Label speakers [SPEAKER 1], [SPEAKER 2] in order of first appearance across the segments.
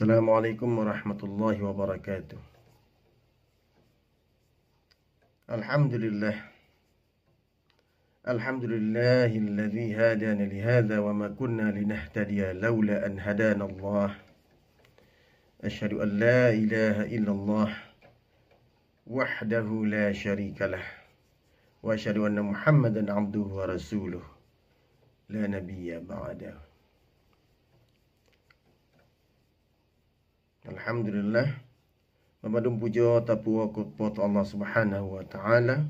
[SPEAKER 1] السلام عليكم ورحمة الله وبركاته الحمد لله الحمد لله الذي هدانا لهذا وما كنا لنهتدي لولا أن هدانا الله أشهد أن لا إله إلا الله وحده لا شريك له وأشهد أن محمدا عبده ورسوله لا نبي بعده Alhamdulillah Memadum puja tapua kutbot Allah subhanahu wa ta'ala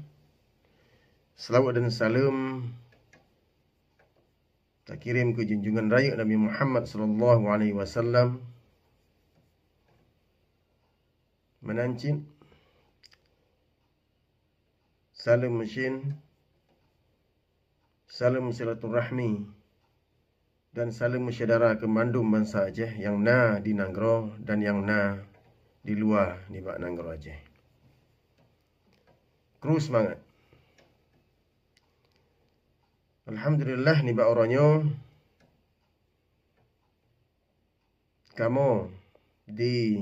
[SPEAKER 1] Selawat dan salam Tak kirim ke junjungan raya Nabi Muhammad sallallahu alaihi wasallam Menancin Salam mesin Salam silaturahmi dan saling mensyedara ke mandum bangsa Aceh yang na di Nanggro dan yang na di luar di Pak Nanggro Aceh. Kru semangat. Alhamdulillah ni Pak Oronyo. Kamu di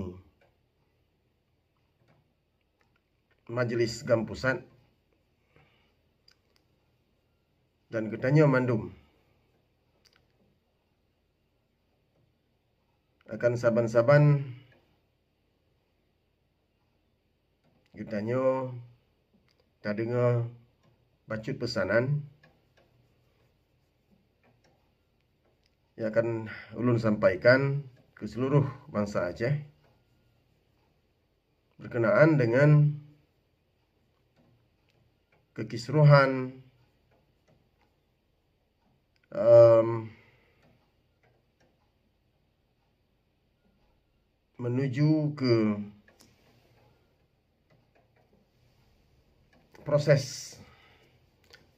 [SPEAKER 1] majlis gampusan dan ketanya mandum. akan saban-saban kita kitanyo tak dengar bacut pesanan yang akan ulun sampaikan ke seluruh bangsa Aceh berkenaan dengan kekisruhan um, menuju ke proses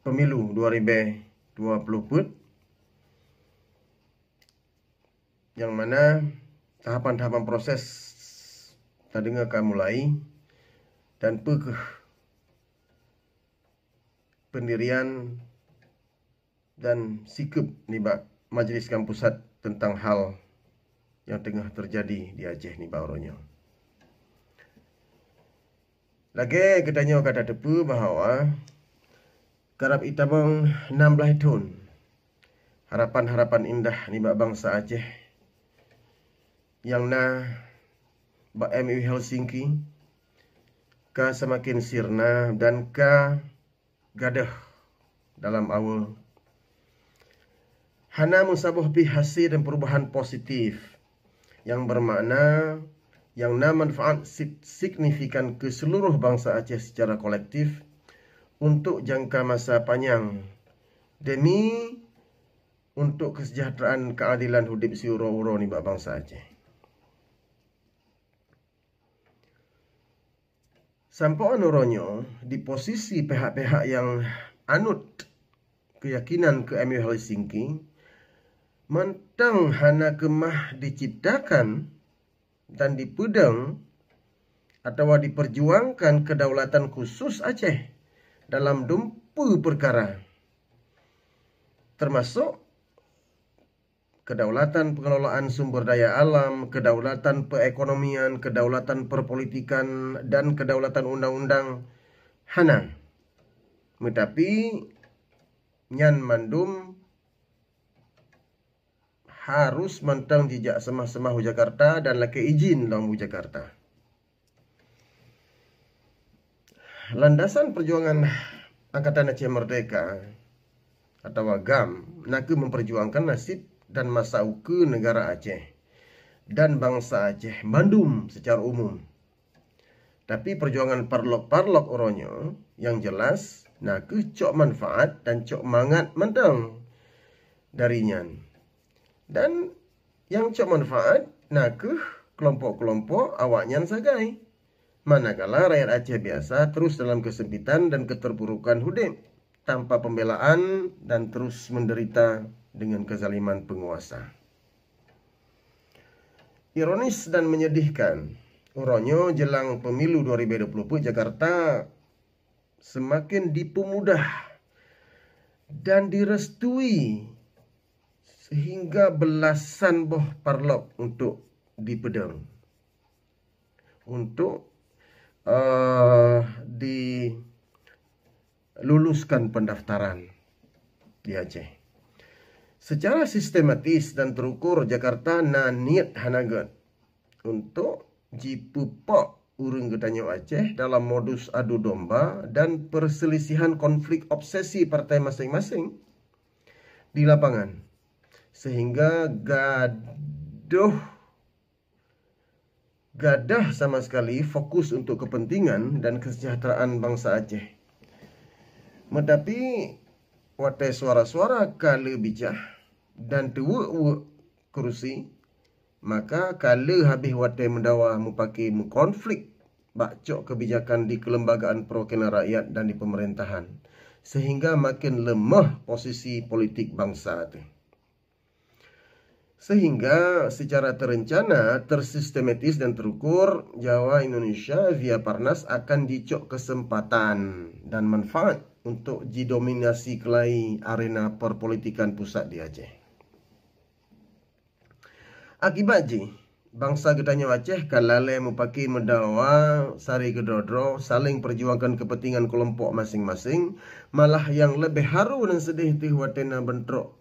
[SPEAKER 1] pemilu 2024 yang mana tahapan-tahapan proses kita dengar akan mulai dan pekeh pendirian dan sikap nih di Majelis Kampusat tentang hal yang tengah terjadi di Aceh ni baronyo. Lagi katanya kata tepu bahawa karap itabong 16 tahun. Harapan-harapan indah ni bangsa Aceh yang na ba MU Helsinki ka semakin sirna dan ka gadah dalam awal Hana musabuh bi dan perubahan positif yang bermakna yang manfaat signifikan ke seluruh bangsa Aceh secara kolektif untuk jangka masa panjang demi untuk kesejahteraan keadilan hidup siuro-uro ni bak bangsa Aceh. Sampoan uronyo di posisi pihak-pihak yang anut keyakinan ke MU Helsinki mentang hana kemah diciptakan dan dipudeng atau diperjuangkan kedaulatan khusus Aceh dalam dumpu perkara termasuk kedaulatan pengelolaan sumber daya alam, kedaulatan perekonomian, kedaulatan perpolitikan dan kedaulatan undang-undang hana. Tetapi nyan mandum harus mentang jejak semah-semah Jakarta dan laki izin dalam Jakarta. Landasan perjuangan Angkatan Aceh Merdeka atau WAGAM nak memperjuangkan nasib dan masa uke negara Aceh dan bangsa Aceh mandum secara umum. Tapi perjuangan parlok-parlok oronyo yang jelas nak cok manfaat dan cok mangat mentang darinya dan yang cak manfaat nakuh kelompok-kelompok awaknya sagai. Manakala rakyat Aceh biasa terus dalam kesempitan dan keterburukan hudim tanpa pembelaan dan terus menderita dengan kezaliman penguasa. Ironis dan menyedihkan, Uronyo jelang pemilu 2020 Jakarta semakin dipemudah dan direstui sehingga belasan boh parlok untuk dipedang untuk uh, di luluskan pendaftaran di Aceh. Secara sistematis dan terukur Jakarta naniat Hanagan untuk jipupok urung getanyo Aceh dalam modus adu domba dan perselisihan konflik obsesi partai masing-masing di lapangan sehingga gaduh gadah sama sekali fokus untuk kepentingan dan kesejahteraan bangsa Aceh. Medapi wate suara-suara kala bijah dan tewuk-wuk kerusi, maka kala habis wate mendawa mupaki mengkonflik bakcok kebijakan di kelembagaan perwakilan rakyat dan di pemerintahan. Sehingga makin lemah posisi politik bangsa itu. Sehingga secara terencana, tersistematis dan terukur, Jawa Indonesia via Parnas akan dicok kesempatan dan manfaat untuk didominasi kelai arena perpolitikan pusat di Aceh. Akibat J, bangsa getanya Aceh kalale mupaki medawa sari gedodro saling perjuangkan kepentingan kelompok masing-masing malah yang lebih haru dan sedih tihwatena bentrok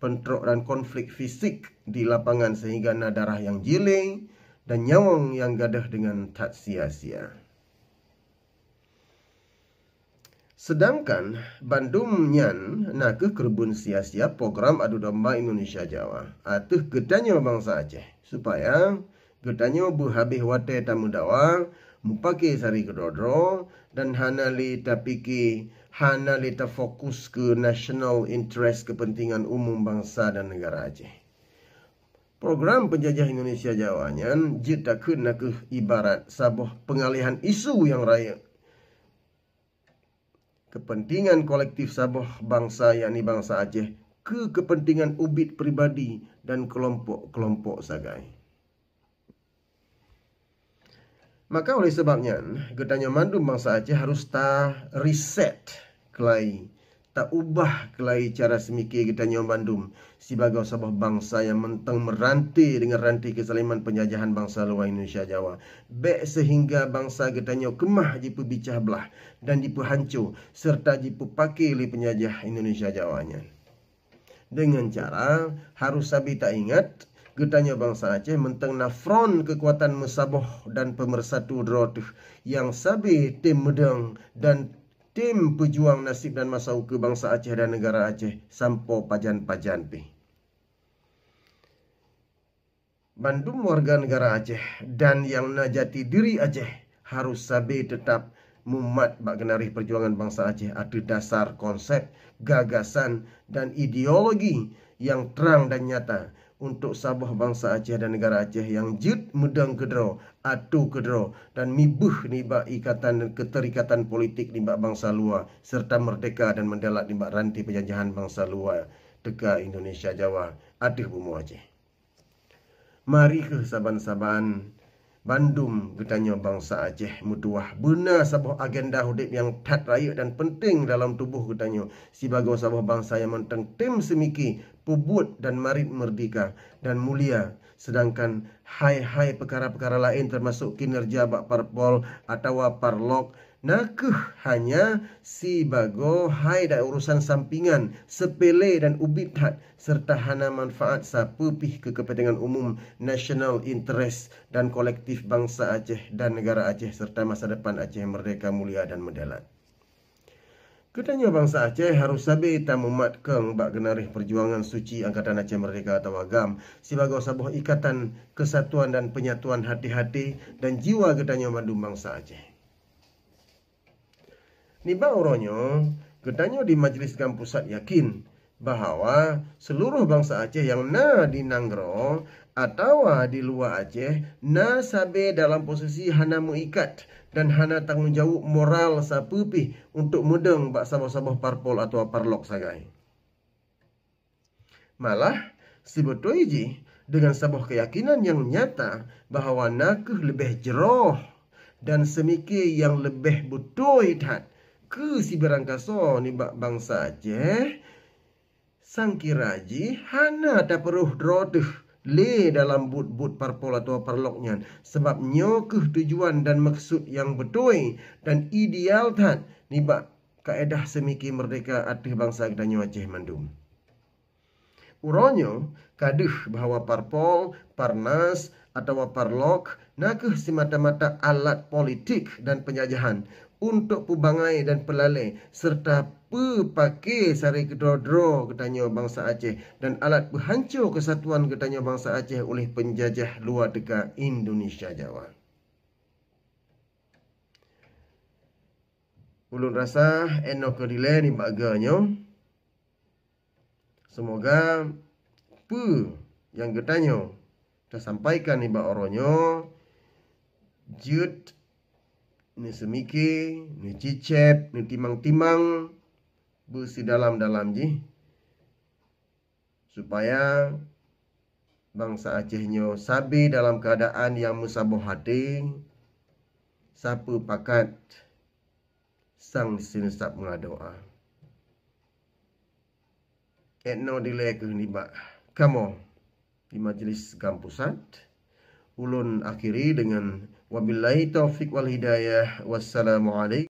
[SPEAKER 1] bentrok dan konflik fisik di lapangan sehingga nadarah yang jiling dan nyawang yang gadah dengan tak sia-sia. Sedangkan Bandung Nyan nak kerbun sia-sia program adu domba Indonesia Jawa. Atau getanya bangsa Aceh. Supaya getanya berhabis watai tamu dawang, mupakai sari kedodro dan hanali tapiki hana leta fokus ke national interest kepentingan umum bangsa dan negara Aceh. Program penjajah Indonesia Jawanya jeda kena ke ibarat sabuh pengalihan isu yang raya. Kepentingan kolektif sabuh bangsa yakni bangsa Aceh ke kepentingan ubit pribadi dan kelompok-kelompok sagai. Maka oleh sebabnya, getahnya mandu bangsa Aceh harus tak reset kelai. Tak ubah kelai cara semikir getahnya Bandung sebagai sebuah bangsa yang menteng meranti dengan ranti kesaliman penjajahan bangsa luar Indonesia Jawa. Bek sehingga bangsa getahnya kemah jipu bicah belah dan jipu hancur serta jipu pakai oleh penjajah Indonesia Jawanya. Dengan cara harus sabi tak ingat Getanya bangsa Aceh menteng na front kekuatan mesaboh dan pemersatu drotuh yang sabi tim medeng dan tim pejuang nasib dan masa uke bangsa Aceh dan negara Aceh sampo pajan-pajan pi. Bandung warga negara Aceh dan yang najati diri Aceh harus sabi tetap mumat bak kenari perjuangan bangsa Aceh ada dasar konsep, gagasan dan ideologi yang terang dan nyata untuk Sabah bangsa Aceh dan negara Aceh yang jut medang kedro atu kedro dan mibuh niba ikatan dan keterikatan politik niba bangsa luar serta merdeka dan mendalat niba ranti penjajahan bangsa luar teka Indonesia Jawa aduh bumu Aceh mari ke Saban-Saban Bandung getanya bangsa Aceh mutuah Buna sebuah agenda hudip yang tat raya dan penting dalam tubuh getanya Sibagau sebuah bangsa yang menteng tim semiki Pubut dan marit merdeka dan mulia Sedangkan hai-hai perkara-perkara lain termasuk kinerja bak parpol atau parlok Nakuh hanya si bago hai dan urusan sampingan Sepele dan ubitat serta hana manfaat sapa pih ke kepentingan umum National interest dan kolektif bangsa Aceh dan negara Aceh Serta masa depan Aceh merdeka mulia dan mendalat Ketanya bangsa Aceh harus sabi tak mumat keng bak genarih perjuangan suci Angkatan Aceh Merdeka atau Agam sebagai sebuah ikatan kesatuan dan penyatuan hati-hati dan jiwa ketanya mandu bangsa Aceh. Niba uronyo, ketanya di majlis gam pusat yakin bahawa seluruh bangsa Aceh yang na di Nanggro atau ah, di luar Aceh, na sabe dalam posisi hana mengikat dan hana tanggungjawab moral sapupih untuk mudeng bak sabah-sabah parpol atau parlok sagai. Malah, sebetulnya ji, dengan sebuah keyakinan yang nyata bahawa nakuh lebih jeroh dan semiki yang lebih butuh hidhat ke si berangkaso ni bak bangsa Aceh, sangkiraji hana tak perlu drotuh le dalam but-but parpol atau parloknya sebab nyokuh tujuan dan maksud yang betul dan ideal ni niba kaedah semiki merdeka atih bangsa kita nyu Aceh mandum uronyo kaduh bahawa parpol parnas atau parlok nakuh semata-mata alat politik dan penjajahan untuk pembangai dan pelalai serta pepake sari kedro-dro ketanya bangsa Aceh dan alat berhancur kesatuan ketanya bangsa Aceh oleh penjajah luar dekat Indonesia Jawa. Ulun rasa eno kedile ni baganya. Semoga pe yang ketanyo tersampaikan ni ba oronyo jut ni semiki, ni cicep, ni timang-timang besi dalam-dalam ji supaya bangsa Acehnya sabi dalam keadaan yang musabuh hati sapu pakat sang sinisap mengadoa etno dilek ke ni ba kamu di majlis kampusan, ulun akhiri dengan Wabillahi taufiq wal hidayah. Wassalamualaikum.